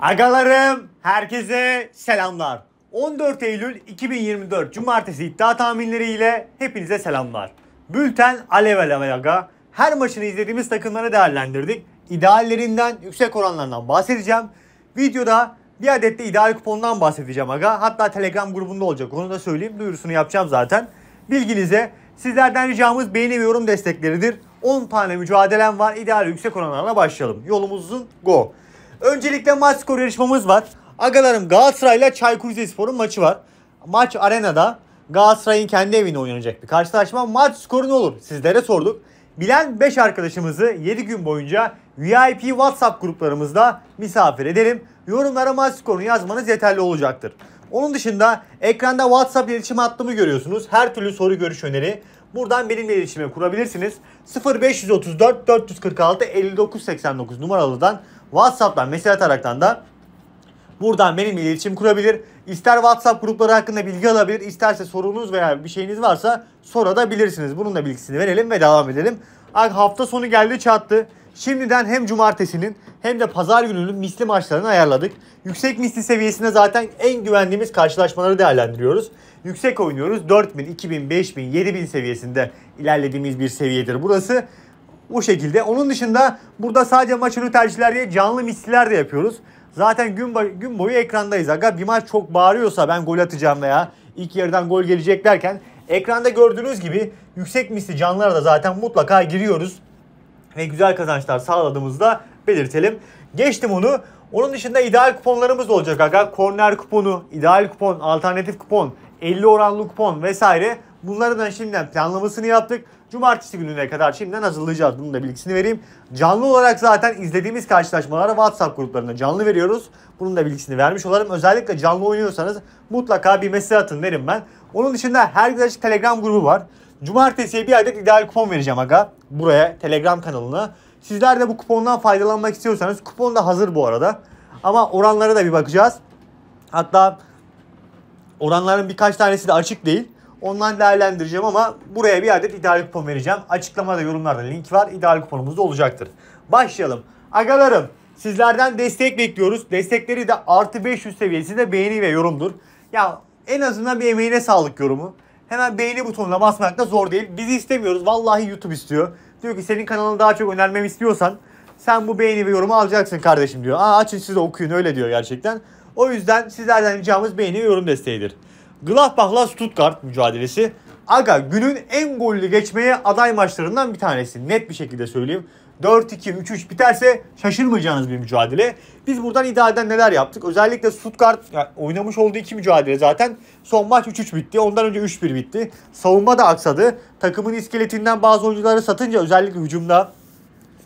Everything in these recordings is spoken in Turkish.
Agalarım, herkese selamlar. 14 Eylül 2024 Cumartesi iddia tahminleriyle hepinize selamlar. Bülten Alev Alev Aga. Her maçını izlediğimiz takımları değerlendirdik. İdeallerinden, yüksek oranlarından bahsedeceğim. Videoda bir adet de ideal kupondan bahsedeceğim Aga. Hatta Telegram grubunda olacak. Onu da söyleyeyim. Duyurusunu yapacağım zaten. Bilginize sizlerden ricamız beğeni ve yorum destekleridir. 10 tane mücadelem var. İdeal yüksek oranlarla başlayalım. Yolumuz uzun. Go. Öncelikle maç skoru yarışmamız var. Agalarım Galatasaray'la Çaykur Rizespor'un maçı var. Maç arenada Galatasaray'ın kendi evinde oynanacak bir karşılaşma. Maç skoru ne olur? Sizlere sorduk. Bilen 5 arkadaşımızı 7 gün boyunca VIP WhatsApp gruplarımızda misafir ederim. Yorumlara maç skorunu yazmanız yeterli olacaktır. Onun dışında ekranda WhatsApp iletişim hattımı görüyorsunuz. Her türlü soru görüş öneri buradan benimle iletişime kurabilirsiniz. 0534 446 5989 numaralıdan WhatsApp'tan mesaj ataraktan da buradan benimle iletişim kurabilir. İster WhatsApp grupları hakkında bilgi alabilir, isterse sorunuz veya bir şeyiniz varsa sorabilirsiniz. Bunun da bilgisini verelim ve devam edelim. Hafta sonu geldi çattı. Şimdiden hem cumartesinin hem de pazar gününün misli maçlarını ayarladık. Yüksek misli seviyesine zaten en güvendiğimiz karşılaşmaları değerlendiriyoruz. Yüksek oynuyoruz. 4000, 2000, 5000, 7000 seviyesinde ilerlediğimiz bir seviyedir burası. O şekilde. Onun dışında burada sadece maçın tercihler diye canlı misliler de yapıyoruz. Zaten gün, boyu, gün boyu ekrandayız. Aga bir maç çok bağırıyorsa ben gol atacağım veya ilk yarıdan gol gelecek derken ekranda gördüğünüz gibi yüksek misli canlara da zaten mutlaka giriyoruz. Ve güzel kazançlar sağladığımızda belirtelim. Geçtim onu. Onun dışında ideal kuponlarımız da olacak aga. Korner kuponu, ideal kupon, alternatif kupon, 50 oranlı kupon vesaire. Bunların da şimdiden planlamasını yaptık. Cumartesi gününe kadar şimdiden hazırlayacağız. Bunun da bilgisini vereyim. Canlı olarak zaten izlediğimiz karşılaşmalara WhatsApp gruplarında canlı veriyoruz. Bunun da bilgisini vermiş olalım. Özellikle canlı oynuyorsanız mutlaka bir mesaj atın derim ben. Onun dışında her gün açık Telegram grubu var. Cumartesiye bir adet ideal kupon vereceğim aga. Buraya Telegram kanalına. Sizler de bu kupondan faydalanmak istiyorsanız kupon da hazır bu arada. Ama oranlara da bir bakacağız. Hatta oranların birkaç tanesi de açık değil. Ondan değerlendireceğim ama buraya bir adet ideal kupon vereceğim. Açıklamada yorumlarda link var. İdeal kuponumuz da olacaktır. Başlayalım. Agalarım sizlerden destek bekliyoruz. Destekleri de artı 500 seviyesi de beğeni ve yorumdur. Ya en azından bir emeğine sağlık yorumu. Hemen beğeni butonuna basmak da zor değil. Bizi istemiyoruz. Vallahi YouTube istiyor. Diyor ki senin kanalını daha çok önermemi istiyorsan sen bu beğeni ve yorumu alacaksın kardeşim diyor. Aa açın siz de okuyun öyle diyor gerçekten. O yüzden sizlerden ricamız beğeni ve yorum desteğidir. Gladbach'la Stuttgart mücadelesi. Aga günün en gollü geçmeye aday maçlarından bir tanesi. Net bir şekilde söyleyeyim. 4-2-3-3 biterse şaşırmayacağınız bir mücadele. Biz buradan idealden neler yaptık? Özellikle Stuttgart yani oynamış olduğu iki mücadele zaten. Son maç 3-3 bitti. Ondan önce 3-1 bitti. Savunma da aksadı. Takımın iskeletinden bazı oyuncuları satınca özellikle hücumda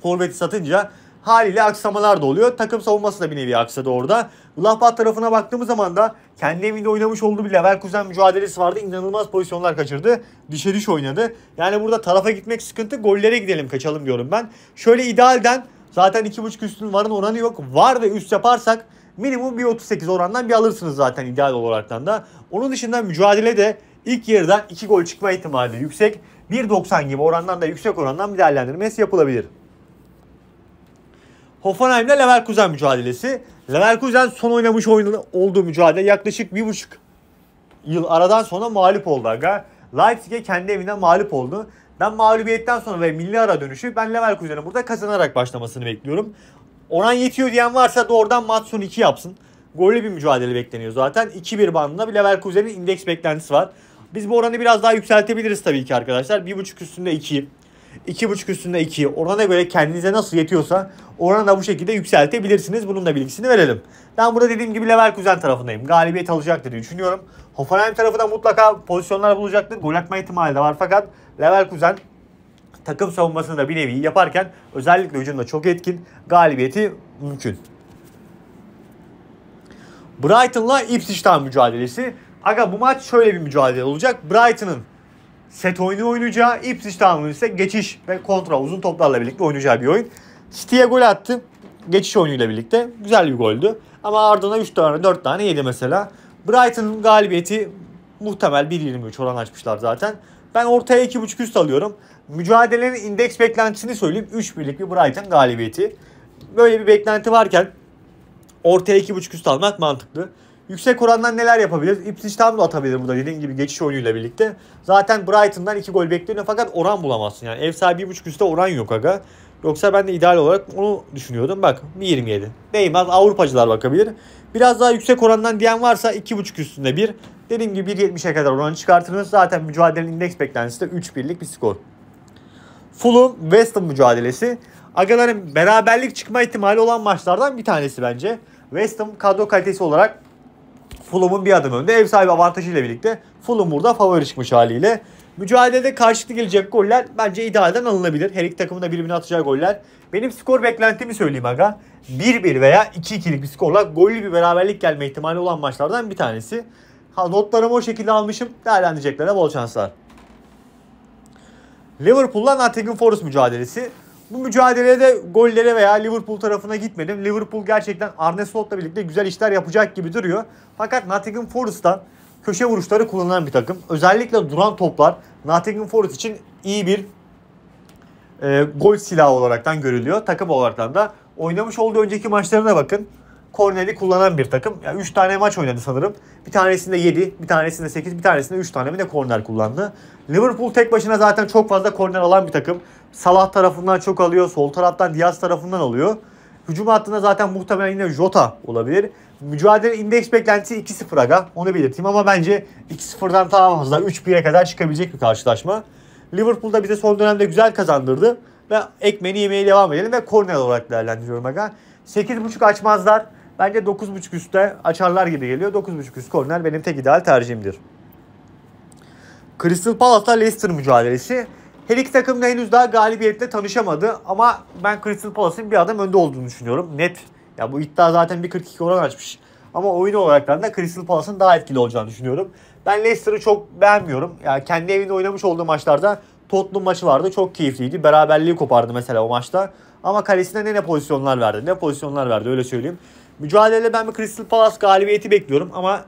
forveti satınca haliyle aksamalar da oluyor. Takım savunması da bir nevi aksadı orada. Gladbach tarafına baktığımız zaman da kendi evinde oynamış olduğu bir Leverkusen mücadelesi vardı. İnanılmaz pozisyonlar kaçırdı. Dişe diş oynadı. Yani burada tarafa gitmek sıkıntı. Gollere gidelim kaçalım diyorum ben. Şöyle idealden zaten 2.5 üstün varın oranı yok. Var ve üst yaparsak minimum bir 38 orandan bir alırsınız zaten ideal olaraktan da. Onun dışında mücadele de ilk yarıdan 2 gol çıkma ihtimali yüksek. 1.90 gibi orandan da yüksek orandan bir değerlendirmesi yapılabilir. Hoffenheim ile Leverkusen mücadelesi. Leverkusen son oynamış oyunu olduğu mücadele yaklaşık bir buçuk yıl aradan sonra mağlup oldu aga. Leipzig'e kendi evinden mağlup oldu. Ben mağlubiyetten sonra ve milli ara dönüşü ben Leverkusen'in burada kazanarak başlamasını bekliyorum. Oran yetiyor diyen varsa doğrudan maç sonu 2 yapsın. Gollü bir mücadele bekleniyor zaten. 2-1 bandında bir Leverkusen'in indeks beklentisi var. Biz bu oranı biraz daha yükseltebiliriz tabii ki arkadaşlar. 1.5 üstünde 2. 2.5 üstünde 2'yi orana göre kendinize nasıl yetiyorsa da bu şekilde yükseltebilirsiniz. Bunun da bilgisini verelim. Ben burada dediğim gibi Leverkusen tarafındayım. Galibiyet alacaktır diye düşünüyorum. Hoffenheim tarafı da mutlaka pozisyonlar bulacaktır. Gol atma ihtimali de var fakat Leverkusen takım savunmasını da bir nevi yaparken özellikle hücumda çok etkin galibiyeti mümkün. Brighton'la Ipswich'ten mücadelesi. Aga bu maç şöyle bir mücadele olacak. Brighton'ın set oyunu oynayacağı, Ipswich Town'un ise geçiş ve kontrol, uzun toplarla birlikte oynayacağı bir oyun. City'ye gol attı. Geçiş oyunuyla birlikte. Güzel bir goldü. Ama ardına 3 tane 4 tane yedi mesela. Brighton galibiyeti muhtemel 1.23 oran açmışlar zaten. Ben ortaya 2.5 üst alıyorum. Mücadelenin indeks beklentisini söyleyeyim. 3 birlik bir Brighton galibiyeti. Böyle bir beklenti varken ortaya 2.5 üst almak mantıklı. Yüksek orandan neler yapabiliriz? Ipswich tam da atabilir burada dediğim gibi geçiş oyunuyla birlikte. Zaten Brighton'dan 2 gol bekleniyor fakat oran bulamazsın. Yani ev sahibi 1.5 üstte oran yok aga. Yoksa ben de ideal olarak onu düşünüyordum. Bak 1.27. Değmez Avrupacılar bakabilir. Biraz daha yüksek orandan diyen varsa 2.5 üstünde 1. Dediğim gibi 1.70'e kadar oranı çıkartırız. Zaten mücadelenin indeks beklentisi de 3-1'lik bir skor. Fulham West Ham mücadelesi. Agaların beraberlik çıkma ihtimali olan maçlardan bir tanesi bence. West Ham kadro kalitesi olarak Fulham'ın bir adım önde. Ev sahibi avantajıyla birlikte Fulham burada favori çıkmış haliyle. Mücadelede karşılıklı gelecek goller bence idealden alınabilir. Her iki takımın da birbirine atacağı goller. Benim skor beklentimi söyleyeyim aga. 1-1 veya 2-2'lik bir skorla gollü bir beraberlik gelme ihtimali olan maçlardan bir tanesi. Ha, notlarımı o şekilde almışım. Değerlendireceklere bol şanslar. Liverpool'la Nottingham Forest mücadelesi. Bu mücadelede gollere veya Liverpool tarafına gitmedim. Liverpool gerçekten Arne Slot'la birlikte güzel işler yapacak gibi duruyor. Fakat Nottingham Forest'tan köşe vuruşları kullanılan bir takım. Özellikle duran toplar Nottingham Forest için iyi bir e, gol silahı olaraktan görülüyor. Takım olaraktan da oynamış olduğu önceki maçlarına bakın. Korneli kullanan bir takım. Ya yani tane maç oynadı sanırım. Bir tanesinde 7, bir tanesinde 8, bir tanesinde 3 tane mi de korner kullandı. Liverpool tek başına zaten çok fazla korner alan bir takım. Salah tarafından çok alıyor. Sol taraftan Diaz tarafından alıyor. Hücum hattında zaten muhtemelen yine Jota olabilir. Mücadele indeks beklentisi 2-0 aga. Onu belirteyim ama bence 2-0'dan daha fazla 3-1'e kadar çıkabilecek bir karşılaşma. Liverpool da bize son dönemde güzel kazandırdı. Ve ekmeğini yemeye devam edelim ve korner olarak değerlendiriyorum aga. 8.5 açmazlar. Bence 9.5 üstte açarlar gibi geliyor. 9.5 üst korner benim tek ideal tercihimdir. Crystal Palace'la Leicester mücadelesi. Her iki takım da henüz daha galibiyetle tanışamadı ama ben Crystal Palace'in bir adım önde olduğunu düşünüyorum. Net. Ya bu iddia zaten bir 42 oran açmış. Ama oyun olarak da Crystal Palace'ın daha etkili olacağını düşünüyorum. Ben Leicester'ı çok beğenmiyorum. Ya yani kendi evinde oynamış olduğu maçlarda Tottenham maçı vardı. Çok keyifliydi. Beraberliği kopardı mesela o maçta. Ama kalesine ne ne pozisyonlar verdi. Ne pozisyonlar verdi öyle söyleyeyim. Mücadelede ben bir Crystal Palace galibiyeti bekliyorum ama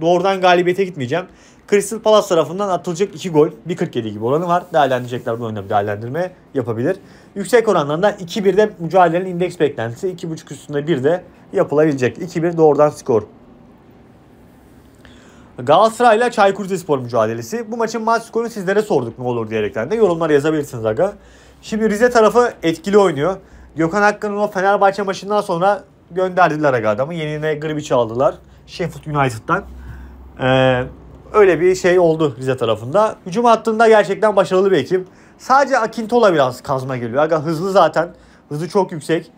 doğrudan galibiyete gitmeyeceğim. Crystal Palace tarafından atılacak 2 gol 1.47 gibi oranı var. Değerlendirecekler bu oyunda bir değerlendirme yapabilir. Yüksek orandan da 2-1'de mücadelenin indeks beklentisi 2.5 üstünde 1 de yapılabilecek. 2-1 doğrudan skor. Galatasaray ile Çaykur Rizespor mücadelesi. Bu maçın maç skorunu sizlere sorduk ne olur diyerekten de yorumlara yazabilirsiniz aga. Şimdi Rize tarafı etkili oynuyor. Gökhan Hakkı'nın o Fenerbahçe maçından sonra gönderdiler aga adamı. Yenine Gribiç'i aldılar. Sheffield United'dan. Ee, Öyle bir şey oldu Rize tarafında. Hücum hattında gerçekten başarılı bir ekip. Sadece Akintola biraz kazma geliyor. Aga hızlı zaten. Hızı çok yüksek.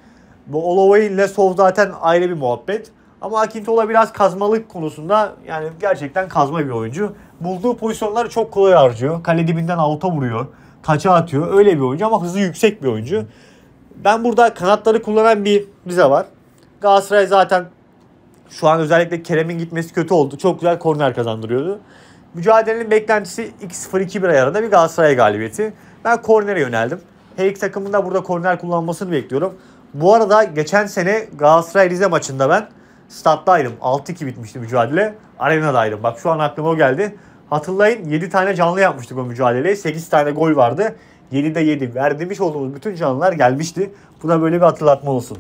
Bu Olovay ile Sov zaten ayrı bir muhabbet. Ama Akintola biraz kazmalık konusunda yani gerçekten kazma bir oyuncu. Bulduğu pozisyonları çok kolay harcıyor. Kale dibinden avuta vuruyor. Taça atıyor. Öyle bir oyuncu ama hızı yüksek bir oyuncu. Ben burada kanatları kullanan bir Rize var. Galatasaray zaten şu an özellikle Kerem'in gitmesi kötü oldu. Çok güzel korner kazandırıyordu. Mücadelenin beklentisi 2-0-2-1 ayarında bir Galatasaray galibiyeti. Ben kornere yöneldim. Her takımında burada korner kullanmasını bekliyorum. Bu arada geçen sene Galatasaray Rize maçında ben stat'taydım. 6-2 bitmişti mücadele. Arenadaydım. Bak şu an aklıma o geldi. Hatırlayın 7 tane canlı yapmıştık o mücadeleyi. 8 tane gol vardı. 7'de 7. Verdimiş olduğumuz bütün canlılar gelmişti. Buna böyle bir hatırlatma olsun.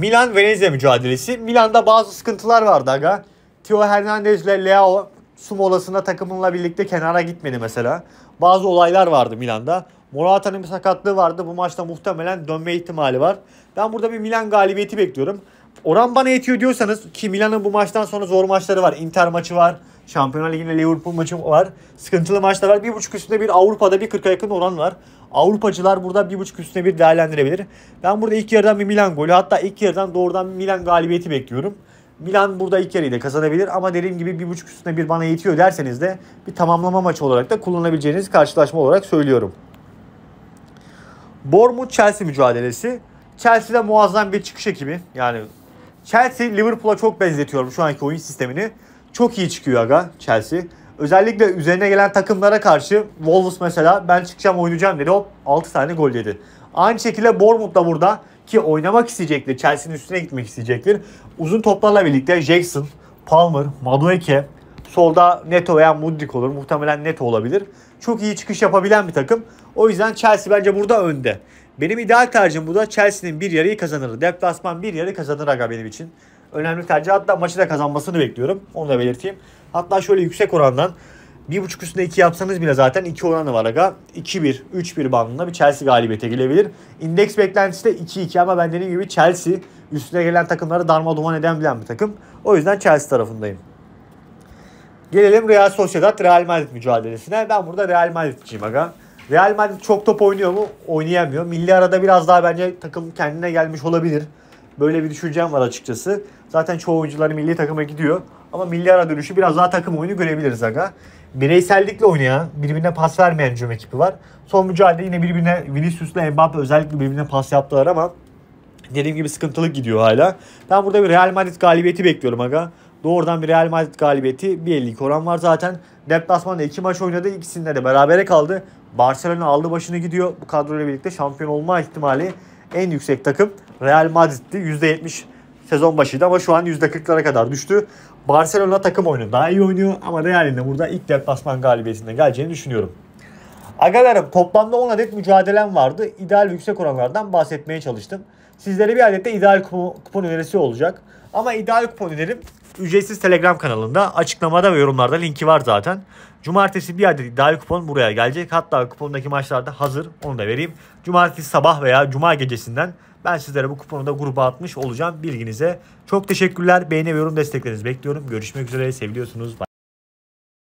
Milan-Venezia mücadelesi. Milan'da bazı sıkıntılar vardı aga. Tio Hernandez ile Leo su molasında takımınla birlikte kenara gitmedi mesela. Bazı olaylar vardı Milan'da. Morata'nın bir sakatlığı vardı. Bu maçta muhtemelen dönme ihtimali var. Ben burada bir Milan galibiyeti bekliyorum. Oran bana yetiyor diyorsanız ki Milan'ın bu maçtan sonra zor maçları var. Inter maçı var. Şampiyonlar Ligi'nde Liverpool maçı var. Sıkıntılı maçlar var. Bir buçuk üstünde bir Avrupa'da bir 40'a yakın oran var. Avrupacılar burada bir buçuk üstüne bir değerlendirebilir. Ben burada ilk yarıdan bir Milan golü hatta ilk yarıdan doğrudan Milan galibiyeti bekliyorum. Milan burada ilk yarıyı da kazanabilir ama dediğim gibi bir buçuk üstüne bir bana yetiyor derseniz de bir tamamlama maçı olarak da kullanabileceğiniz karşılaşma olarak söylüyorum. Bournemouth Chelsea mücadelesi. Chelsea'de muazzam bir çıkış ekibi. Yani Chelsea Liverpool'a çok benzetiyorum şu anki oyun sistemini çok iyi çıkıyor aga Chelsea. Özellikle üzerine gelen takımlara karşı Wolves mesela ben çıkacağım oynayacağım dedi hop 6 tane gol yedi. Aynı şekilde Bournemouth da burada ki oynamak isteyecektir. Chelsea'nin üstüne gitmek isteyecektir. Uzun toplarla birlikte Jackson, Palmer, Madueke, solda Neto veya Mudrik olur. Muhtemelen Neto olabilir. Çok iyi çıkış yapabilen bir takım. O yüzden Chelsea bence burada önde. Benim ideal tercihim bu da Chelsea'nin bir yarıyı kazanır. Deplasman bir yarı kazanır aga benim için önemli tercih. Hatta maçı da kazanmasını bekliyorum. Onu da belirteyim. Hatta şöyle yüksek orandan 1.5 üstünde 2 yapsanız bile zaten 2 oranı var aga. 2-1, 3-1 bandında bir Chelsea galibiyete gelebilir. İndeks beklentisi de 2-2 ama ben dediğim gibi Chelsea üstüne gelen takımları darma duman eden bilen bir takım. O yüzden Chelsea tarafındayım. Gelelim Real Sociedad Real Madrid mücadelesine. Ben burada Real Madrid'ciyim aga. Real Madrid çok top oynuyor mu? Oynayamıyor. Milli arada biraz daha bence takım kendine gelmiş olabilir. Böyle bir düşüncem var açıkçası. Zaten çoğu oyuncular milli takıma gidiyor. Ama milli ara dönüşü biraz daha takım oyunu görebiliriz aga. Bireysellikle oynayan, birbirine pas vermeyen cüm ekibi var. Son mücadele yine birbirine Vinicius Vinicius'la Mbappe özellikle birbirine pas yaptılar ama dediğim gibi sıkıntılı gidiyor hala. Ben burada bir Real Madrid galibiyeti bekliyorum aga. Doğrudan bir Real Madrid galibiyeti 1.52 oran var zaten. Deplasman'da iki maç oynadı. ikisinde de berabere kaldı. Barcelona aldı başını gidiyor. Bu kadroyla birlikte şampiyon olma ihtimali en yüksek takım Real Madrid'di. %70 sezon başıydı ama şu an %40'lara kadar düştü. Barcelona takım oynuyor, daha iyi oynuyor ama Real'in de burada ilk deplasman galibiyetinden geleceğini düşünüyorum. Agalarım toplamda 10 adet mücadelem vardı. İdeal ve yüksek oranlardan bahsetmeye çalıştım. Sizlere bir adet de ideal kupon önerisi olacak. Ama ideal kupon önerim Ücretsiz Telegram kanalında açıklamada ve yorumlarda linki var zaten. Cumartesi bir adet iddialı kupon buraya gelecek. Hatta kupondaki maçlarda hazır onu da vereyim. Cumartesi sabah veya cuma gecesinden ben sizlere bu kuponu da gruba atmış olacağım bilginize. Çok teşekkürler. Beğeni ve yorum desteklerinizi bekliyorum. Görüşmek üzere. Seviliyorsunuz. Bye.